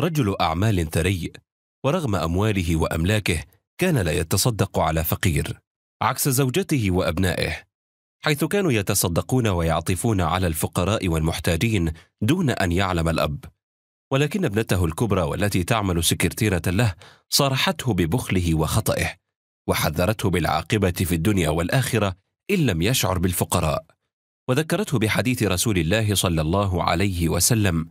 رجل أعمال ثري ورغم أمواله وأملاكه كان لا يتصدق على فقير عكس زوجته وأبنائه حيث كانوا يتصدقون ويعطفون على الفقراء والمحتاجين دون أن يعلم الأب ولكن ابنته الكبرى والتي تعمل سكرتيرة له صارحته ببخله وخطئه وحذرته بالعاقبة في الدنيا والآخرة إن لم يشعر بالفقراء وذكرته بحديث رسول الله صلى الله عليه وسلم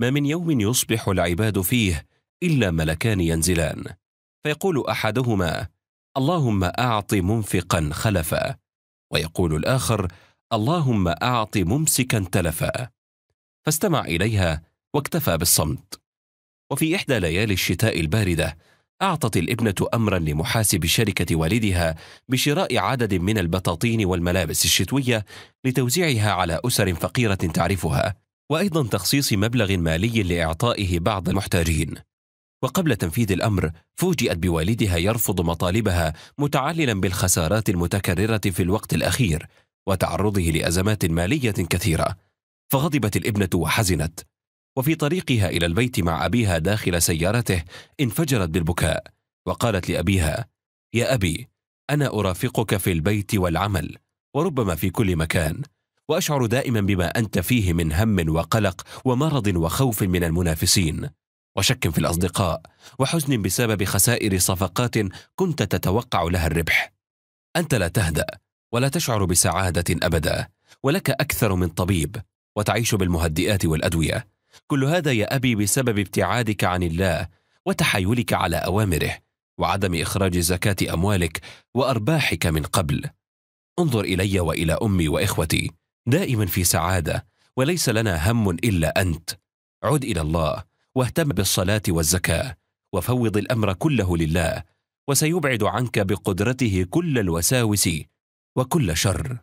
ما من يوم يصبح العباد فيه إلا ملكان ينزلان فيقول أحدهما اللهم أعط منفقا خلفا ويقول الآخر اللهم أعط ممسكا تلفا فاستمع إليها واكتفى بالصمت وفي إحدى ليالي الشتاء الباردة أعطت الابنة أمرا لمحاسب شركة والدها بشراء عدد من البطاطين والملابس الشتوية لتوزيعها على أسر فقيرة تعرفها وايضا تخصيص مبلغ مالي لاعطائه بعض المحتاجين وقبل تنفيذ الامر فوجئت بوالدها يرفض مطالبها متعللا بالخسارات المتكرره في الوقت الاخير وتعرضه لازمات ماليه كثيره فغضبت الابنه وحزنت وفي طريقها الى البيت مع ابيها داخل سيارته انفجرت بالبكاء وقالت لابيها يا ابي انا ارافقك في البيت والعمل وربما في كل مكان واشعر دائما بما انت فيه من هم وقلق ومرض وخوف من المنافسين وشك في الاصدقاء وحزن بسبب خسائر صفقات كنت تتوقع لها الربح انت لا تهدا ولا تشعر بسعاده ابدا ولك اكثر من طبيب وتعيش بالمهدئات والادويه كل هذا يا ابي بسبب ابتعادك عن الله وتحايلك على اوامره وعدم اخراج زكاه اموالك وارباحك من قبل انظر الي والى امي واخوتي دائما في سعاده وليس لنا هم الا انت عد الى الله واهتم بالصلاه والزكاه وفوض الامر كله لله وسيبعد عنك بقدرته كل الوساوس وكل شر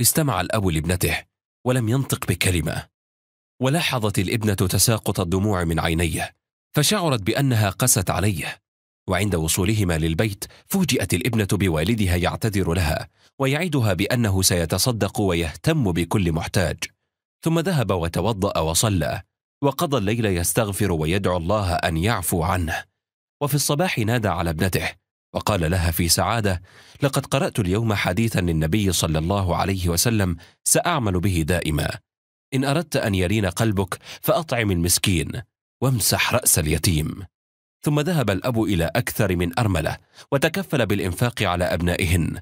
استمع الاب لابنته ولم ينطق بكلمه ولاحظت الابنه تساقط الدموع من عينيه فشعرت بانها قست عليه وعند وصولهما للبيت فوجئت الابنة بوالدها يعتذر لها ويعدها بأنه سيتصدق ويهتم بكل محتاج ثم ذهب وتوضأ وصلى وقضى الليل يستغفر ويدعو الله أن يعفو عنه وفي الصباح نادى على ابنته وقال لها في سعادة لقد قرأت اليوم حديثا للنبي صلى الله عليه وسلم سأعمل به دائما إن أردت أن يلين قلبك فأطعم المسكين وامسح رأس اليتيم ثم ذهب الأب إلى أكثر من أرملة وتكفل بالإنفاق على أبنائهن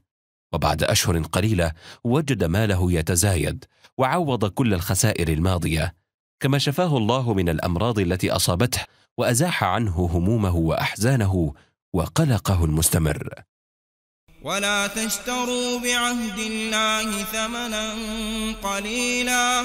وبعد أشهر قليلة وجد ماله يتزايد وعوض كل الخسائر الماضية كما شفاه الله من الأمراض التي أصابته وأزاح عنه همومه وأحزانه وقلقه المستمر ولا تشتروا بعهد الله ثمنا قليلا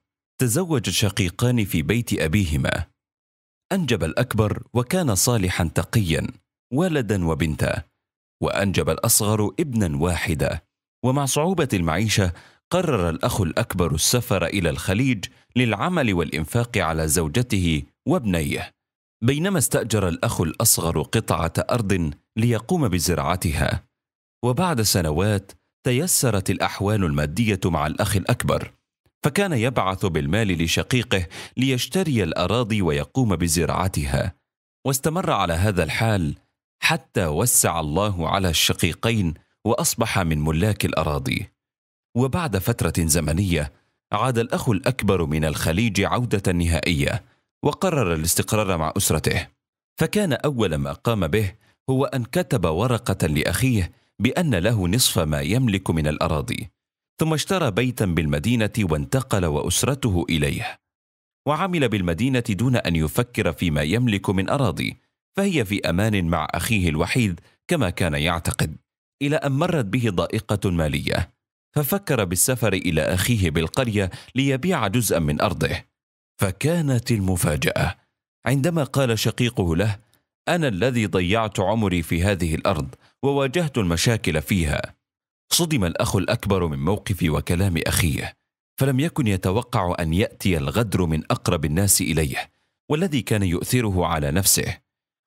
تزوج شقيقان في بيت أبيهما أنجب الأكبر وكان صالحا تقيا ولدا وبنتا وأنجب الأصغر ابنا واحدا ومع صعوبة المعيشة قرر الأخ الأكبر السفر إلى الخليج للعمل والإنفاق على زوجته وابنيه بينما استأجر الأخ الأصغر قطعة أرض ليقوم بزراعتها وبعد سنوات تيسرت الأحوال المادية مع الأخ الأكبر فكان يبعث بالمال لشقيقه ليشتري الاراضي ويقوم بزراعتها واستمر على هذا الحال حتى وسع الله على الشقيقين واصبح من ملاك الاراضي وبعد فتره زمنيه عاد الاخ الاكبر من الخليج عوده نهائيه وقرر الاستقرار مع اسرته فكان اول ما قام به هو ان كتب ورقه لاخيه بان له نصف ما يملك من الاراضي ثم اشترى بيتا بالمدينه وانتقل واسرته اليه وعمل بالمدينه دون ان يفكر فيما يملك من اراضي فهي في امان مع اخيه الوحيد كما كان يعتقد الى ان مرت به ضائقه ماليه ففكر بالسفر الى اخيه بالقريه ليبيع جزءا من ارضه فكانت المفاجاه عندما قال شقيقه له انا الذي ضيعت عمري في هذه الارض وواجهت المشاكل فيها صدم الأخ الأكبر من موقف وكلام أخيه فلم يكن يتوقع أن يأتي الغدر من أقرب الناس إليه والذي كان يؤثره على نفسه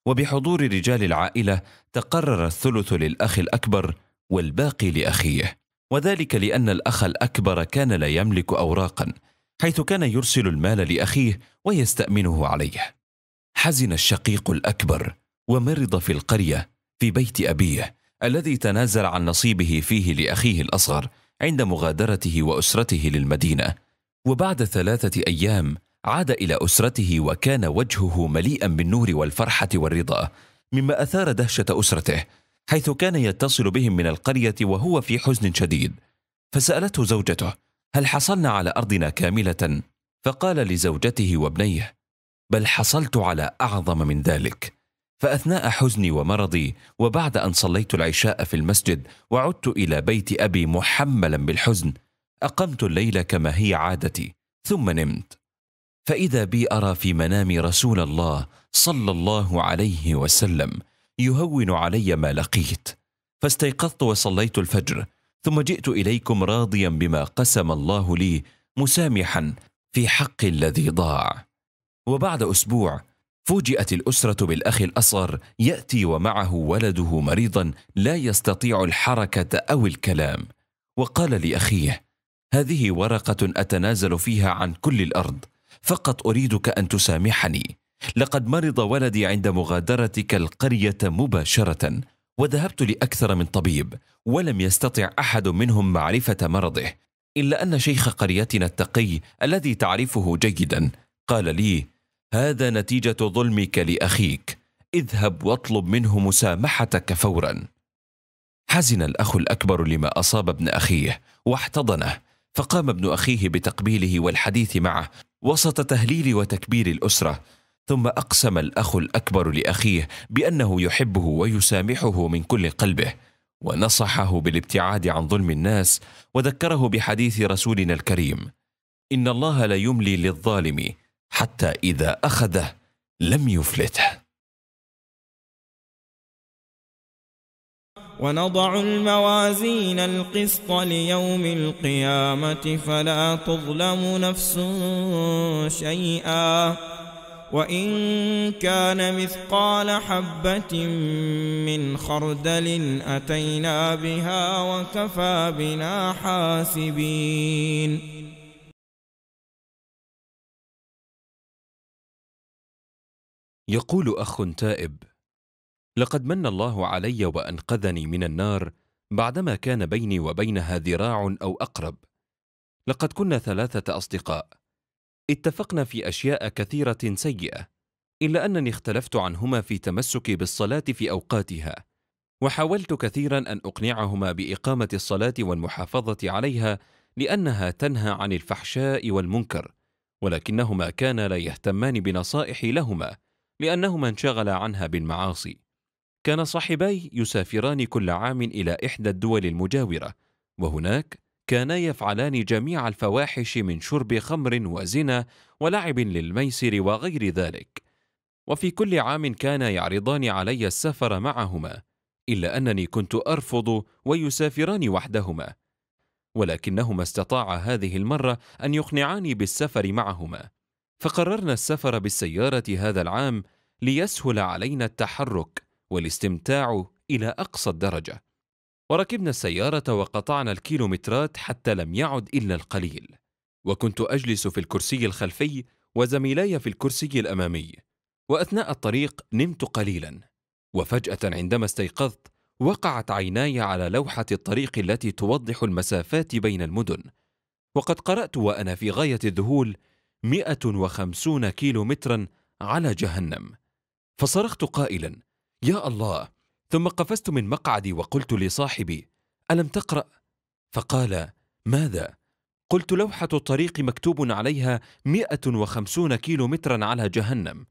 وبحضور رجال العائلة تقرر الثلث للأخ الأكبر والباقي لأخيه وذلك لأن الأخ الأكبر كان لا يملك أوراقا حيث كان يرسل المال لأخيه ويستأمنه عليه حزن الشقيق الأكبر ومرض في القرية في بيت أبيه الذي تنازل عن نصيبه فيه لاخيه الاصغر عند مغادرته واسرته للمدينه وبعد ثلاثه ايام عاد الى اسرته وكان وجهه مليئا بالنور والفرحه والرضا مما اثار دهشه اسرته حيث كان يتصل بهم من القريه وهو في حزن شديد فسالته زوجته هل حصلنا على ارضنا كامله فقال لزوجته وابنيه بل حصلت على اعظم من ذلك فاثناء حزني ومرضي وبعد ان صليت العشاء في المسجد وعدت الى بيت ابي محملا بالحزن اقمت الليل كما هي عادتي ثم نمت فاذا بي ارى في منامي رسول الله صلى الله عليه وسلم يهون علي ما لقيت فاستيقظت وصليت الفجر ثم جئت اليكم راضيا بما قسم الله لي مسامحا في حق الذي ضاع وبعد اسبوع فوجئت الأسرة بالأخ الأصغر يأتي ومعه ولده مريضا لا يستطيع الحركة أو الكلام وقال لأخيه هذه ورقة أتنازل فيها عن كل الأرض فقط أريدك أن تسامحني لقد مرض ولدي عند مغادرتك القرية مباشرة وذهبت لأكثر من طبيب ولم يستطع أحد منهم معرفة مرضه إلا أن شيخ قريتنا التقي الذي تعرفه جيدا قال لي هذا نتيجه ظلمك لاخيك اذهب واطلب منه مسامحتك فورا حزن الاخ الاكبر لما اصاب ابن اخيه واحتضنه فقام ابن اخيه بتقبيله والحديث معه وسط تهليل وتكبير الاسره ثم اقسم الاخ الاكبر لاخيه بانه يحبه ويسامحه من كل قلبه ونصحه بالابتعاد عن ظلم الناس وذكره بحديث رسولنا الكريم ان الله لا يملي للظالم حتى اذا اخذه لم يفلته ونضع الموازين القسط ليوم القيامة فلا تظلم نفس شيئا وإن كان مثقال حبة من خردل أتينا بها وكفى بنا حاسبين يقول أخ تائب لقد من الله علي وأنقذني من النار بعدما كان بيني وبينها ذراع أو أقرب لقد كنا ثلاثة أصدقاء اتفقنا في أشياء كثيرة سيئة إلا أنني اختلفت عنهما في تمسكي بالصلاة في أوقاتها وحاولت كثيرا أن أقنعهما بإقامة الصلاة والمحافظة عليها لأنها تنهى عن الفحشاء والمنكر ولكنهما كانا لا يهتمان بنصائحي لهما لأنهما انشغلا عنها بالمعاصي كان صاحبي يسافران كل عام إلى إحدى الدول المجاورة وهناك كانا يفعلان جميع الفواحش من شرب خمر وزنا ولعب للميسر وغير ذلك وفي كل عام كانا يعرضان علي السفر معهما الا انني كنت ارفض ويسافران وحدهما ولكنهما استطاعا هذه المره ان يقنعاني بالسفر معهما فقررنا السفر بالسيارة هذا العام ليسهل علينا التحرك والاستمتاع إلى أقصى الدرجة. وركبنا السيارة وقطعنا الكيلومترات حتى لم يعد إلا القليل. وكنت أجلس في الكرسي الخلفي وزميلاي في الكرسي الأمامي. وأثناء الطريق نمت قليلا. وفجأة عندما استيقظت وقعت عيناي على لوحة الطريق التي توضح المسافات بين المدن. وقد قرأت وأنا في غاية الذهول 150 كيلو مترا على جهنم فصرخت قائلا يا الله ثم قفزت من مقعدي وقلت لصاحبي ألم تقرأ؟ فقال ماذا؟ قلت لوحة الطريق مكتوب عليها 150 كيلو مترا على جهنم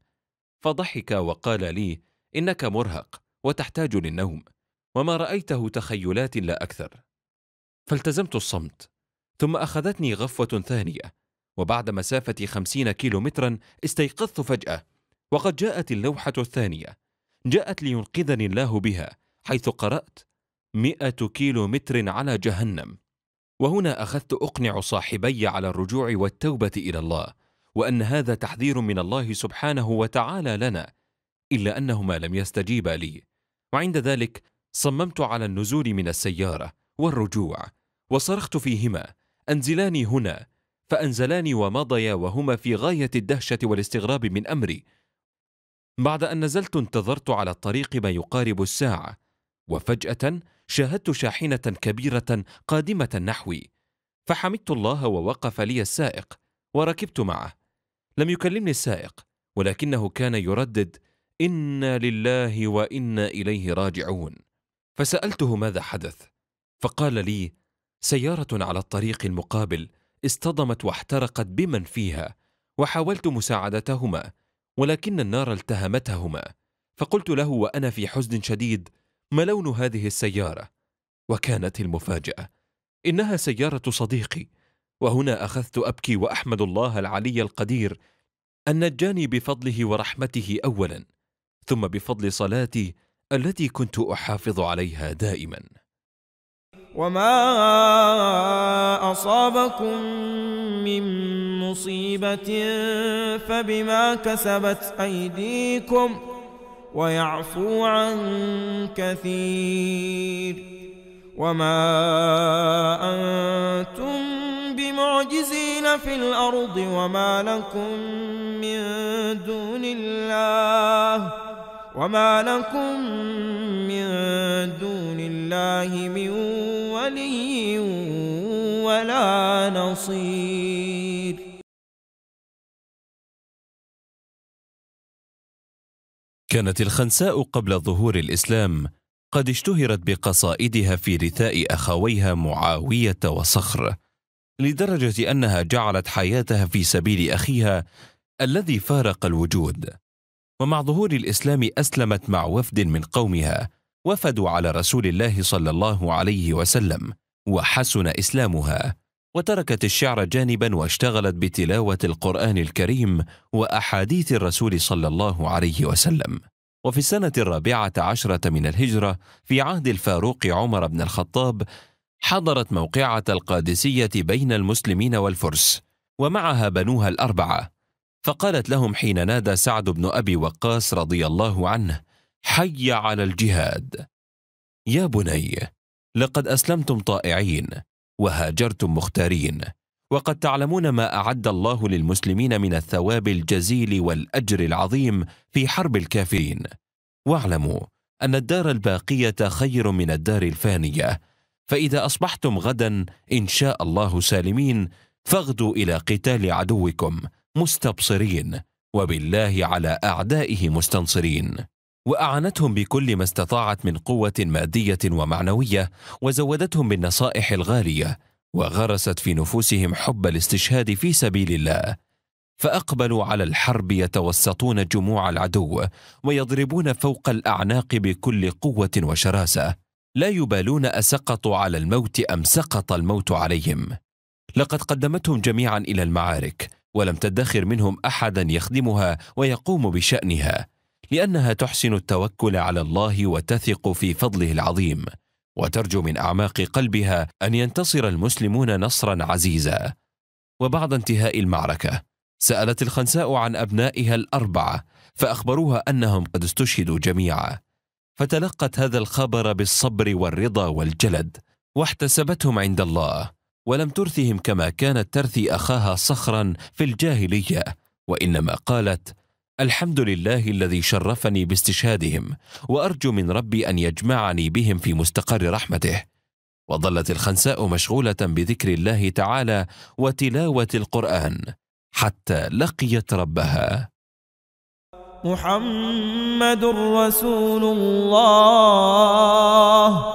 فضحك وقال لي إنك مرهق وتحتاج للنوم وما رأيته تخيلات لا أكثر فالتزمت الصمت ثم أخذتني غفوة ثانية وبعد مسافة خمسين كيلو مترا استيقظت فجأة وقد جاءت اللوحة الثانية جاءت لينقذني الله بها حيث قرأت مئة كيلو متر على جهنم وهنا أخذت أقنع صاحبي على الرجوع والتوبة إلى الله وأن هذا تحذير من الله سبحانه وتعالى لنا إلا أنهما لم يستجيبا لي وعند ذلك صممت على النزول من السيارة والرجوع وصرخت فيهما أنزلاني هنا فأنزلاني ومضيا وهما في غاية الدهشة والاستغراب من أمري بعد أن نزلت انتظرت على الطريق ما يقارب الساعة وفجأة شاهدت شاحنة كبيرة قادمة نحوي فحمدت الله ووقف لي السائق وركبت معه لم يكلمني السائق ولكنه كان يردد انا لله وانا اليه راجعون فسالته ماذا حدث فقال لي سياره على الطريق المقابل اصطدمت واحترقت بمن فيها وحاولت مساعدتهما ولكن النار التهمتهما فقلت له وانا في حزن شديد ما لون هذه السياره وكانت المفاجاه انها سياره صديقي وهنا اخذت ابكي واحمد الله العلي القدير ان نجاني بفضله ورحمته اولا ثم بفضل صلاتي التي كنت احافظ عليها دائما وما اصابكم من مصيبه فبما كسبت ايديكم ويعفو عن كثير وما انتم بمعجزين في الارض وما لكم من دون الله وما لكم من دون الله من ولي ولا نصير كانت الخنساء قبل ظهور الاسلام قد اشتهرت بقصائدها في رثاء اخويها معاويه وصخر لدرجه انها جعلت حياتها في سبيل اخيها الذي فارق الوجود ومع ظهور الاسلام اسلمت مع وفد من قومها وفدوا على رسول الله صلى الله عليه وسلم وحسن اسلامها وتركت الشعر جانبا واشتغلت بتلاوه القران الكريم واحاديث الرسول صلى الله عليه وسلم وفي السنه الرابعه عشره من الهجره في عهد الفاروق عمر بن الخطاب حضرت موقعه القادسيه بين المسلمين والفرس ومعها بنوها الاربعه فقالت لهم حين نادى سعد بن ابي وقاص رضي الله عنه حي على الجهاد يا بني لقد اسلمتم طائعين وهاجرتم مختارين وقد تعلمون ما اعد الله للمسلمين من الثواب الجزيل والاجر العظيم في حرب الكافرين واعلموا ان الدار الباقيه خير من الدار الفانيه فاذا اصبحتم غدا ان شاء الله سالمين فاغدوا الى قتال عدوكم مستبصرين وبالله على اعدائه مستنصرين واعانتهم بكل ما استطاعت من قوه ماديه ومعنويه وزودتهم بالنصائح الغاليه وغرست في نفوسهم حب الاستشهاد في سبيل الله فاقبلوا على الحرب يتوسطون جموع العدو ويضربون فوق الاعناق بكل قوه وشراسه لا يبالون اسقطوا على الموت ام سقط الموت عليهم لقد قدمتهم جميعا الى المعارك ولم تدخر منهم احدا يخدمها ويقوم بشانها لانها تحسن التوكل على الله وتثق في فضله العظيم وترجو من اعماق قلبها ان ينتصر المسلمون نصرا عزيزا وبعد انتهاء المعركه سالت الخنساء عن ابنائها الاربعه فاخبروها انهم قد استشهدوا جميعا فتلقت هذا الخبر بالصبر والرضا والجلد واحتسبتهم عند الله ولم ترثهم كما كانت ترثي اخاها صخرا في الجاهليه وانما قالت الحمد لله الذي شرفني باستشهادهم وارجو من ربي ان يجمعني بهم في مستقر رحمته وظلت الخنساء مشغوله بذكر الله تعالى وتلاوه القران حتى لقيت ربها محمد رسول الله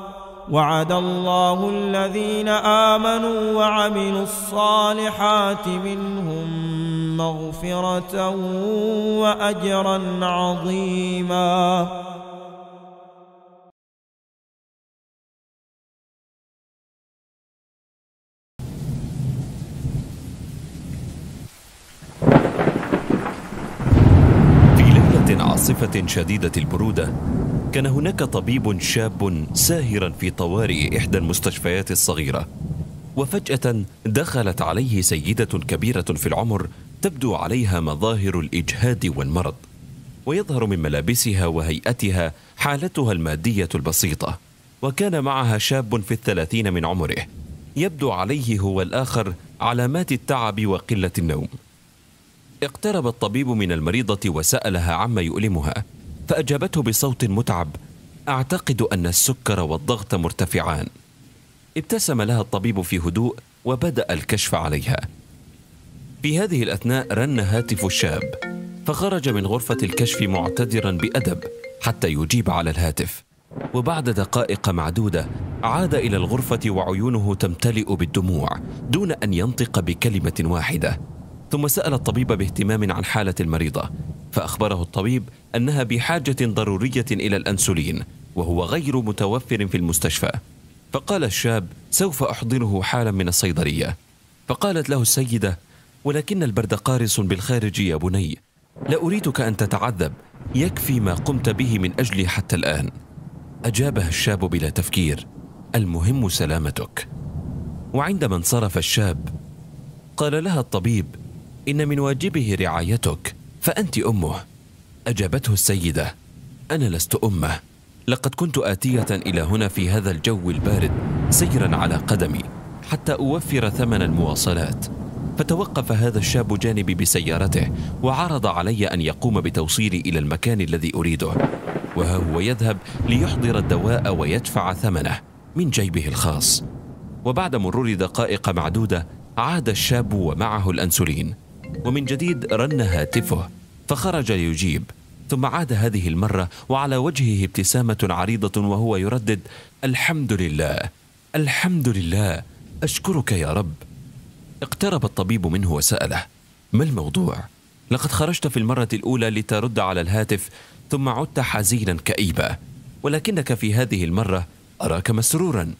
وعد الله الذين آمنوا وعملوا الصالحات منهم مغفرة وأجرا عظيما في ليلة عاصفة شديدة البرودة كان هناك طبيب شاب ساهرا في طوارئ إحدى المستشفيات الصغيرة وفجأة دخلت عليه سيدة كبيرة في العمر تبدو عليها مظاهر الإجهاد والمرض ويظهر من ملابسها وهيئتها حالتها المادية البسيطة وكان معها شاب في الثلاثين من عمره يبدو عليه هو الآخر علامات التعب وقلة النوم اقترب الطبيب من المريضة وسألها عما يؤلمها فأجابته بصوت متعب أعتقد أن السكر والضغط مرتفعان ابتسم لها الطبيب في هدوء وبدأ الكشف عليها في هذه الأثناء رن هاتف الشاب فخرج من غرفة الكشف معتذرا بأدب حتى يجيب على الهاتف وبعد دقائق معدودة عاد إلى الغرفة وعيونه تمتلئ بالدموع دون أن ينطق بكلمة واحدة ثم سأل الطبيب باهتمام عن حالة المريضة فأخبره الطبيب أنها بحاجة ضرورية إلى الأنسولين وهو غير متوفر في المستشفى فقال الشاب سوف أحضره حالا من الصيدلية فقالت له السيدة ولكن البرد قارس بالخارج يا بني لا أريدك أن تتعذب يكفي ما قمت به من أجلي حتى الآن أجابها الشاب بلا تفكير المهم سلامتك وعندما انصرف الشاب قال لها الطبيب إن من واجبه رعايتك فانت امه اجابته السيده انا لست امه لقد كنت اتيه الى هنا في هذا الجو البارد سيرا على قدمي حتى اوفر ثمن المواصلات فتوقف هذا الشاب جانبي بسيارته وعرض علي ان يقوم بتوصيلي الى المكان الذي اريده وها هو يذهب ليحضر الدواء ويدفع ثمنه من جيبه الخاص وبعد مرور دقائق معدوده عاد الشاب ومعه الانسولين ومن جديد رن هاتفه فخرج ليجيب ثم عاد هذه المرة وعلى وجهه ابتسامة عريضة وهو يردد الحمد لله الحمد لله أشكرك يا رب اقترب الطبيب منه وسأله ما الموضوع؟ لقد خرجت في المرة الأولى لترد على الهاتف ثم عدت حزينا كئيبا ولكنك في هذه المرة أراك مسرورا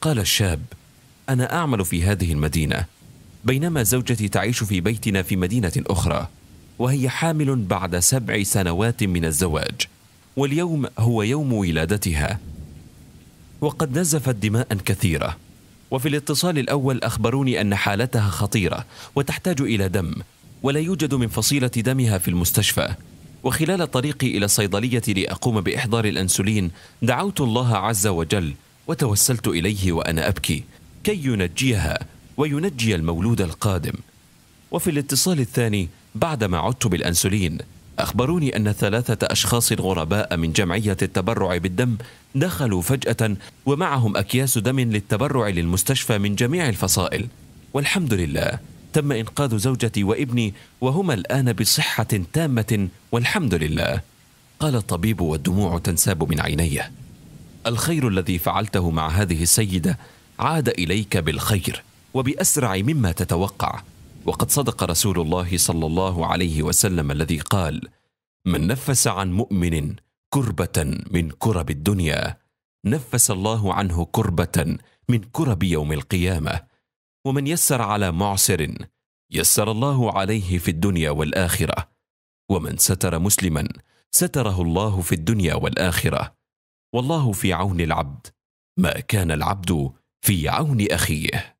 قال الشاب أنا أعمل في هذه المدينة بينما زوجتي تعيش في بيتنا في مدينة أخرى وهي حامل بعد سبع سنوات من الزواج واليوم هو يوم ولادتها وقد نزفت دماء كثيرة وفي الاتصال الأول أخبروني أن حالتها خطيرة وتحتاج إلى دم ولا يوجد من فصيلة دمها في المستشفى وخلال طريقي إلى الصيدلية لأقوم بإحضار الأنسولين دعوت الله عز وجل وتوسلت إليه وأنا أبكي كي ينجيها وينجي المولود القادم وفي الاتصال الثاني بعدما عدت بالأنسولين أخبروني أن ثلاثة أشخاص غرباء من جمعية التبرع بالدم دخلوا فجأة ومعهم أكياس دم للتبرع للمستشفى من جميع الفصائل والحمد لله تم إنقاذ زوجتي وابني وهما الآن بصحة تامة والحمد لله قال الطبيب والدموع تنساب من عينيه الخير الذي فعلته مع هذه السيدة عاد إليك بالخير وباسرع مما تتوقع وقد صدق رسول الله صلى الله عليه وسلم الذي قال من نفس عن مؤمن كربه من كرب الدنيا نفس الله عنه كربه من كرب يوم القيامه ومن يسر على معسر يسر الله عليه في الدنيا والاخره ومن ستر مسلما ستره الله في الدنيا والاخره والله في عون العبد ما كان العبد في عون اخيه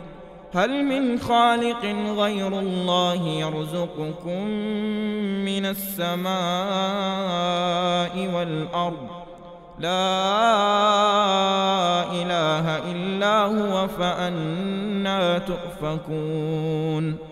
هل من خالق غير الله يرزقكم من السماء والأرض لا إله إلا هو فأنا تؤفكون